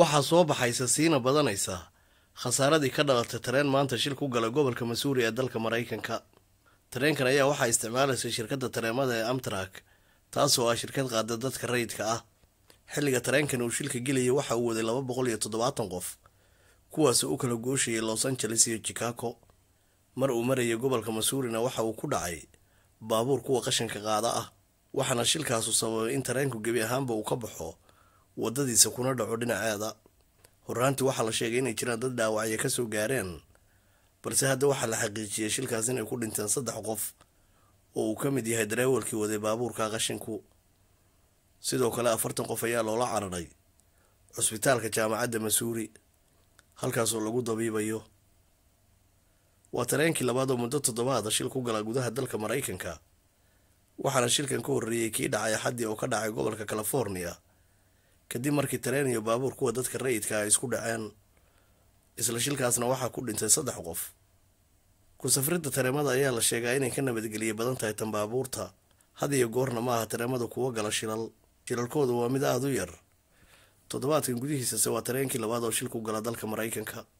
waxaa soo baxaysa siina badanaysa khasaaradii ka dhalata tareen maanta shil ku gala gobolka masuuri ee dalka maraykanka tareenkan ayaa waxaa isticmaalaysa shirkadda tareemada ee amtrak taasoo ah shirkad qaada dadka rayidka ah xilliga tareenkan uu shilka gelayay waxa uu waday laba boqol iyo toddobaatan qof kuwaasoo u kala gooshayay los angeles iyo chicago mar uu marayay gobolka masuurina waxa uu ku dhacay baabuur kuwa qashinka qaada ah waxaana shilkaasu sababay in tareenku gebi ahaanba uu ka baxo wadadiisa kuna dhaco dhinaceeda horaantii waxaa la sheegay inay jiraan dad dhaawacya kasoo gaareen balse hadda waxaa la xaqiijiyey shilkaas inay ku dhinteen saddex qof oo uu ka mid yahay dareewalkii waday baabuurka qashinku sidoo kale afartan qof ayaa loola cararay cusbitaalka jaamacadda masuuri halkaasoo lagu dabiibayo waa tareenkii labaad oo muddo toddobaada ah shil ku galaa gudaha dalka maraykanka waxaana shilkan ka horreeyey kii dhacay xaddii oo ka dhacay gobolka california kadib markii tareen iyo baabuur kuwa dadka rayidka ah ay isku dhaceen isla shilkaasna waxaa ku dhintay saddex qof ku safridda tareemada ayaa la sheegaa inay ka nabadgeliyay badan tahay tan baabuurta had iyo goorna ma aha tareemadu kuwa gala shilal shilalkoodu waa mid aada u yar toddobaadkan gudihiisase waa tareenkii labaad oo shilku gala dalka maraykanka